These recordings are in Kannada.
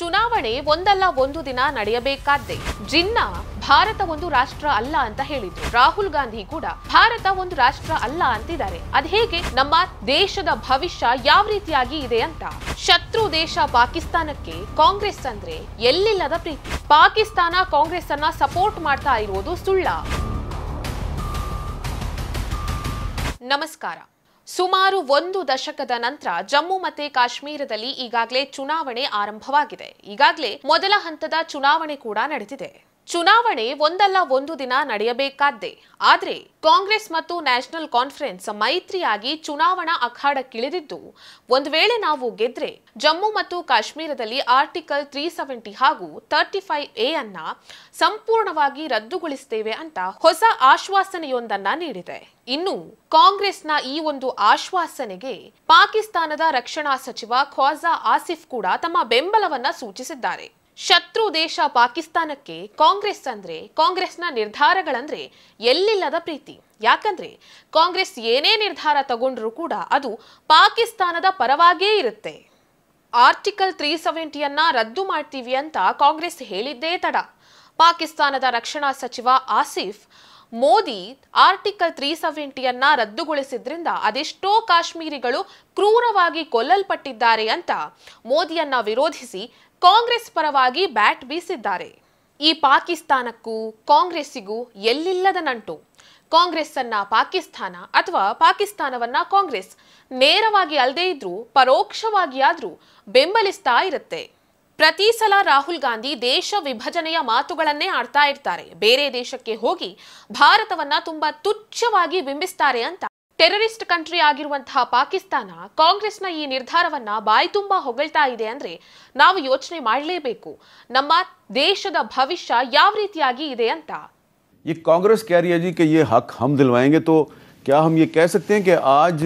ಚುನಾವಣೆ ಒಂದಲ್ಲ ಒಂದು ದಿನ ನಡೆಯಬೇಕಾದ್ದೆ ಜಿನ್ನಾ ಭಾರತ ಒಂದು ರಾಷ್ಟ್ರ ಅಲ್ಲ ಅಂತ ಹೇಳಿದ್ರು ರಾಹುಲ್ ಗಾಂಧಿ ಕೂಡ ಭಾರತ ಒಂದು ರಾಷ್ಟ್ರ ಅಲ್ಲ ಅಂತಿದ್ದಾರೆ ಅದ್ ಹೇಗೆ ನಮ್ಮ ದೇಶದ ಭವಿಷ್ಯ ಯಾವ ರೀತಿಯಾಗಿ ಇದೆ ಅಂತ ಶತ್ರು ದೇಶ ಪಾಕಿಸ್ತಾನಕ್ಕೆ ಕಾಂಗ್ರೆಸ್ ಅಂದ್ರೆ ಎಲ್ಲಿಲ್ಲದ ಪ್ರೀತಿ ಪಾಕಿಸ್ತಾನ ಕಾಂಗ್ರೆಸ್ ಅನ್ನ ಸಪೋರ್ಟ್ ಮಾಡ್ತಾ ಇರುವುದು ಸುಳ್ಳ ನಮಸ್ಕಾರ ಸುಮಾರು ಒಂದು ದಶಕದ ನಂತರ ಜಮ್ಮು ಮತ್ತು ಕಾಶ್ಮೀರದಲ್ಲಿ ಈಗಾಗಲೇ ಚುನಾವಣೆ ಆರಂಭವಾಗಿದೆ ಈಗಾಗಲೇ ಮೊದಲ ಹಂತದ ಚುನಾವಣೆ ಕೂಡ ನಡೆದಿದೆ ಚುನಾವಣೆ ಒಂದಲ್ಲ ಒಂದು ದಿನ ನಡೆಯಬೇಕಾದ್ದೇ ಆದರೆ ಕಾಂಗ್ರೆಸ್ ಮತ್ತು ನ್ಯಾಷನಲ್ ಕಾನ್ಫರೆನ್ಸ್ ಮೈತ್ರಿಯಾಗಿ ಚುನಾವಣಾ ಅಖಾಡಕ್ಕಿಳಿದಿದ್ದು ಒಂದು ವೇಳೆ ನಾವು ಗೆದ್ರೆ ಜಮ್ಮು ಮತ್ತು ಕಾಶ್ಮೀರದಲ್ಲಿ ಆರ್ಟಿಕಲ್ ತ್ರೀ ಸೆವೆಂಟಿ ಹಾಗೂ ತರ್ಟಿ ಫೈವ್ ಎ ಅನ್ನ ಸಂಪೂರ್ಣವಾಗಿ ರದ್ದುಗೊಳಿಸುತ್ತೇವೆ ಅಂತ ಹೊಸ ಆಶ್ವಾಸನೆಯೊಂದನ್ನ ನೀಡಿದೆ ಇನ್ನು ಕಾಂಗ್ರೆಸ್ನ ಈ ಒಂದು ಆಶ್ವಾಸನೆಗೆ ಪಾಕಿಸ್ತಾನದ ರಕ್ಷಣಾ ಸಚಿವ ಖ್ವಾಜಾ ಆಸಿಫ್ ಕೂಡ ತಮ್ಮ ಬೆಂಬಲವನ್ನ ಸೂಚಿಸಿದ್ದಾರೆ ಶತ್ರು ದೇಶ ಪಾಕಿಸ್ತಾನಕ್ಕೆ ಕಾಂಗ್ರೆಸ್ ಅಂದ್ರೆ ಕಾಂಗ್ರೆಸ್ನ ನಿರ್ಧಾರಗಳಂದ್ರೆ ಎಲ್ಲಿಲ್ಲದ ಪ್ರೀತಿ ಯಾಕಂದ್ರೆ ಕಾಂಗ್ರೆಸ್ ಏನೇ ನಿರ್ಧಾರ ತಗೊಂಡ್ರೂ ಕೂಡ ಅದು ಪಾಕಿಸ್ತಾನದ ಪರವಾಗಿಯೇ ಇರುತ್ತೆ ಆರ್ಟಿಕಲ್ ತ್ರೀ ಸೆವೆಂಟಿಯನ್ನ ರದ್ದು ಮಾಡ್ತೀವಿ ಅಂತ ಕಾಂಗ್ರೆಸ್ ಹೇಳಿದ್ದೇ ತಡ ಪಾಕಿಸ್ತಾನದ ರಕ್ಷಣಾ ಸಚಿವ ಆಸಿಫ್ ಮೋದಿ ಆರ್ಟಿಕಲ್ ತ್ರೀ ಸೆವೆಂಟಿಯನ್ನ ರದ್ದುಗೊಳಿಸಿದ್ರಿಂದ ಅದೆಷ್ಟೋ ಕಾಶ್ಮೀರಿಗಳು ಕ್ರೂರವಾಗಿ ಕೊಲ್ಲಲ್ಪಟ್ಟಿದ್ದಾರೆ ಅಂತ ಮೋದಿಯನ್ನ ವಿರೋಧಿಸಿ ಕಾಂಗ್ರೆಸ್ ಪರವಾಗಿ ಬ್ಯಾಟ್ ಬೀಸಿದ್ದಾರೆ ಈ ಪಾಕಿಸ್ತಾನಕ್ಕೂ ಕಾಂಗ್ರೆಸ್ಸಿಗೂ ಎಲ್ಲಿಲ್ಲದ ನಂಟು ಕಾಂಗ್ರೆಸ್ ಅನ್ನ ಪಾಕಿಸ್ತಾನ ಅಥವಾ ಪಾಕಿಸ್ತಾನವನ್ನ ಕಾಂಗ್ರೆಸ್ ನೇರವಾಗಿ ಅಲ್ಲದೇ ಇದ್ರೂ ಪರೋಕ್ಷವಾಗಿಯಾದ್ರೂ ಬೆಂಬಲಿಸ್ತಾ ಇರುತ್ತೆ ಪ್ರತಿ ಸಲ ರಾಹುಲ್ ಗಾಂಧಿ ದೇಶ ವಿಭಜನೆಯ ಮಾತುಗಳನ್ನೇ ಆಡ್ತಾ ಇರ್ತಾರೆ ಬೇರೆ ದೇಶಕ್ಕೆ ಹೋಗಿ ಭಾರತವನ್ನ ತುಂಬಾ ತುಚ್ಛವಾಗಿ ಬಿಂಬಿಸ್ತಾರೆ ಅಂತ टेररिस्ट कंट्री ಆಗಿರುವಂತ ಪಾಕಿಸ್ತಾನ ಕಾಂಗ್ರೆಸ್ ನ ಈ ನಿರ್ಧಾರವನ್ನ ಬಾಯಿ ತುಂಬಾ ಹೋಗಳ್ತಾ ಇದೆ ಅಂದ್ರೆ ನಾವು ಯೋಚನೆ ಮಾಡಲೇಬೇಕು ನಮ್ಮ ದೇಶದ ಭವಿಷ್ಯ ಯಾವ ರೀತಿಯಾಗಿ ಇದೆ ಅಂತ ಈ ಕಾಂಗ್ರೆಸ್ ಕೇರಿಯಾಜಿ ಕೀ ಕೀ ಯೇ ಹಕ್ ہم ದಿಲ್ವಾಯೆಂಗೇ ತೋ ಕ್ಯಾ ಹಮ್ ಯೇ ಕಹ ಸಕ್ತೆ ಹೈ ಕ આજ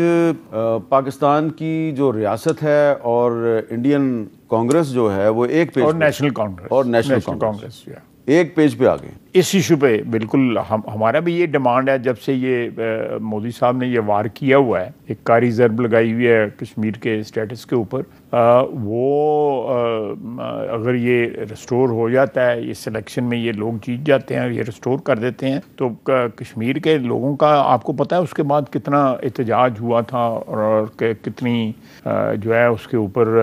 ಪಾಕಿಸ್ತಾನ ಕಿ ಜೋ ರیاಸತ್ ಹೈ ಔರ್ ಇಂಡಿಯನ್ ಕಾಂಗ್ರೆಸ್ ಜೋ ಹೈ ವೋ ಏಕ್ ಪೇಜ್ ಔರ್ નેશનલ ಕಾಂಗ್ರೆಸ್ ಔರ್ નેશનલ ಕಾಂಗ್ರೆಸ್ ಜಿ एक पेज पे आ गए इस इशू पे बिल्कुल हम हमारा भी ये डिमांड है जब से ये मोदी साहब ने ये वार किया हुआ है एक कारी जरब लगाई हुई है कश्मीर के स्टेटस के ऊपर वो आ, अगर ये रिस्टोर हो जाता है ये सिलेक्शन में ये लोग जीत जाते हैं ये रिस्टोर कर देते हैं तो कश्मीर के लोगों का आपको पता है उसके बाद कितना एहतजाज हुआ था और कितनी जो है उसके ऊपर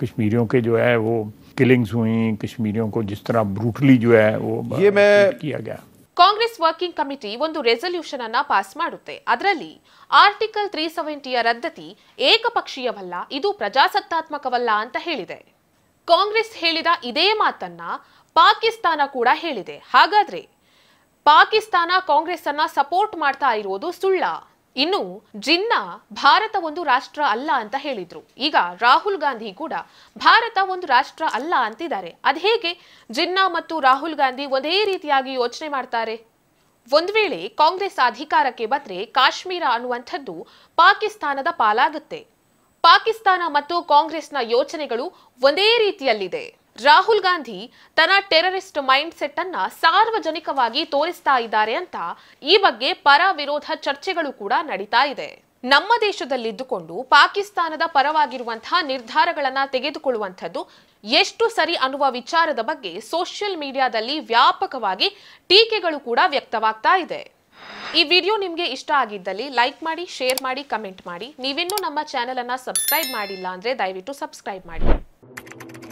कश्मीरियों के जो है वो किलिंग्स हुई कश्मीरियों को जिस तरह ब्रूटली जो है वो किया गया ಕಾಂಗ್ರೆಸ್ ವರ್ಕಿಂಗ್ ಕಮಿಟಿ ಒಂದು ರೆಸಲ್ಯೂಷನ್ ಅನ್ನ ಪಾಸ್ ಮಾಡುತ್ತೆ ಅದರಲ್ಲಿ ಆರ್ಟಿಕಲ್ ತ್ರೀ ಸೆವೆಂಟಿಯ ರದ್ದತಿ ಏಕಪಕ್ಷೀಯವಲ್ಲ ಇದು ಪ್ರಜಾಸತ್ತಾತ್ಮಕವಲ್ಲ ಅಂತ ಹೇಳಿದೆ ಕಾಂಗ್ರೆಸ್ ಹೇಳಿದ ಇದೇ ಮಾತನ್ನ ಪಾಕಿಸ್ತಾನ ಕೂಡ ಹೇಳಿದೆ ಹಾಗಾದ್ರೆ ಪಾಕಿಸ್ತಾನ ಕಾಂಗ್ರೆಸ್ ಅನ್ನ ಸಪೋರ್ಟ್ ಮಾಡ್ತಾ ಇರೋದು ಸುಳ್ಳ ಇನ್ನು ಜಿನ್ನಾ ಭಾರತ ಒಂದು ರಾಷ್ಟ್ರ ಅಲ್ಲ ಅಂತ ಹೇಳಿದ್ರು ಈಗ ರಾಹುಲ್ ಗಾಂಧಿ ಕೂಡ ಭಾರತ ಒಂದು ರಾಷ್ಟ್ರ ಅಲ್ಲ ಅಂತಿದ್ದಾರೆ ಅದ್ ಹೇಗೆ ಜಿನ್ನಾ ಮತ್ತು ರಾಹುಲ್ ಗಾಂಧಿ ಒಂದೇ ರೀತಿಯಾಗಿ ಯೋಚನೆ ಮಾಡ್ತಾರೆ ಒಂದ್ ವೇಳೆ ಕಾಂಗ್ರೆಸ್ ಅಧಿಕಾರಕ್ಕೆ ಬಂದ್ರೆ ಕಾಶ್ಮೀರ ಅನ್ನುವಂಥದ್ದು ಪಾಕಿಸ್ತಾನದ ಪಾಲಾಗುತ್ತೆ ಪಾಕಿಸ್ತಾನ ಮತ್ತು ಕಾಂಗ್ರೆಸ್ನ ಯೋಚನೆಗಳು ಒಂದೇ ರೀತಿಯಲ್ಲಿದೆ ರಾಹುಲ್ ಗಾಂಧಿ ತನ್ನ ಟೆರರಿಸ್ಟ್ ಮೈಂಡ್ ಸೆಟ್ ಅನ್ನ ಸಾರ್ವಜನಿಕವಾಗಿ ತೋರಿಸ್ತಾ ಇದ್ದಾರೆ ಅಂತ ಈ ಬಗ್ಗೆ ಪರ ವಿರೋಧ ಚರ್ಚೆಗಳು ಕೂಡ ನಡೀತಾ ಇದೆ ನಮ್ಮ ದೇಶದಲ್ಲಿದ್ದುಕೊಂಡು ಪಾಕಿಸ್ತಾನದ ಪರವಾಗಿರುವಂತಹ ನಿರ್ಧಾರಗಳನ್ನ ತೆಗೆದುಕೊಳ್ಳುವಂಥದ್ದು ಎಷ್ಟು ಸರಿ ಅನ್ನುವ ವಿಚಾರದ ಬಗ್ಗೆ ಸೋಷಿಯಲ್ ಮೀಡಿಯಾದಲ್ಲಿ ವ್ಯಾಪಕವಾಗಿ ಟೀಕೆಗಳು ಕೂಡ ವ್ಯಕ್ತವಾಗ್ತಾ ಇದೆ ಈ ವಿಡಿಯೋ ನಿಮಗೆ ಇಷ್ಟ ಆಗಿದ್ದಲ್ಲಿ ಲೈಕ್ ಮಾಡಿ ಶೇರ್ ಮಾಡಿ ಕಮೆಂಟ್ ಮಾಡಿ ನೀವಿನ್ನೂ ನಮ್ಮ ಚಾನೆಲ್ ಅನ್ನ ಸಬ್ಸ್ಕ್ರೈಬ್ ಮಾಡಿಲ್ಲ ಅಂದ್ರೆ ದಯವಿಟ್ಟು ಸಬ್ಸ್ಕ್ರೈಬ್ ಮಾಡಿ